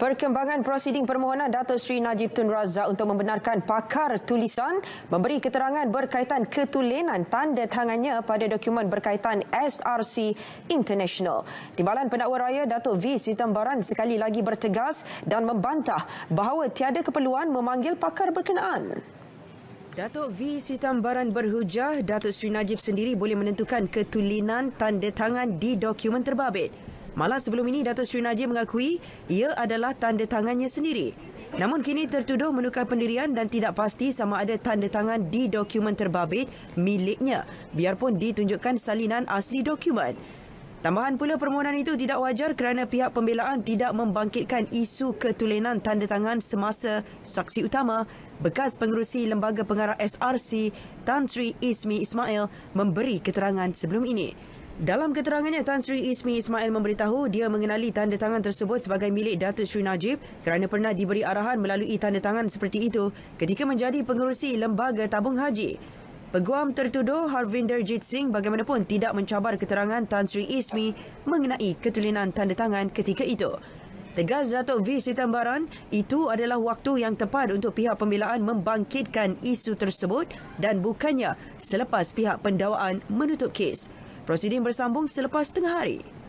Perkembangan prosiding permohonan Dato' Sri Najib Tun Razak untuk membenarkan pakar tulisan memberi keterangan berkaitan ketulenan tanda tangannya pada dokumen berkaitan SRC International. Timbalan Pendakwa Raya Dato' V. Sitambaran sekali lagi bertegas dan membantah bahawa tiada keperluan memanggil pakar berkenaan. Datuk V. Sitambaran berhujah, Datuk Sri Najib sendiri boleh menentukan ketulinan tanda tangan di dokumen terbabit. Malah sebelum ini Dato' Sri Najib mengakui ia adalah tanda tangannya sendiri. Namun kini tertuduh menukar pendirian dan tidak pasti sama ada tanda tangan di dokumen terbabit miliknya biarpun ditunjukkan salinan asli dokumen. Tambahan pula permohonan itu tidak wajar kerana pihak pembelaan tidak membangkitkan isu ketulenan tanda tangan semasa saksi utama bekas pengurusi Lembaga Pengarah SRC Tan Sri Ismi Ismail memberi keterangan sebelum ini. Dalam keterangannya, Tan Sri Ismi Ismail memberitahu dia mengenali tanda tangan tersebut sebagai milik Datuk Sri Najib kerana pernah diberi arahan melalui tanda tangan seperti itu ketika menjadi pengurusi Lembaga Tabung Haji. Peguam tertuduh Harvinder Jit Singh bagaimanapun tidak mencabar keterangan Tan Sri Ismi mengenai ketulinan tanda tangan ketika itu. Tegas Datuk V. Sitambaran, itu adalah waktu yang tepat untuk pihak pembelaan membangkitkan isu tersebut dan bukannya selepas pihak pendawaan menutup kes. Prosiding bersambung selepas tengah hari.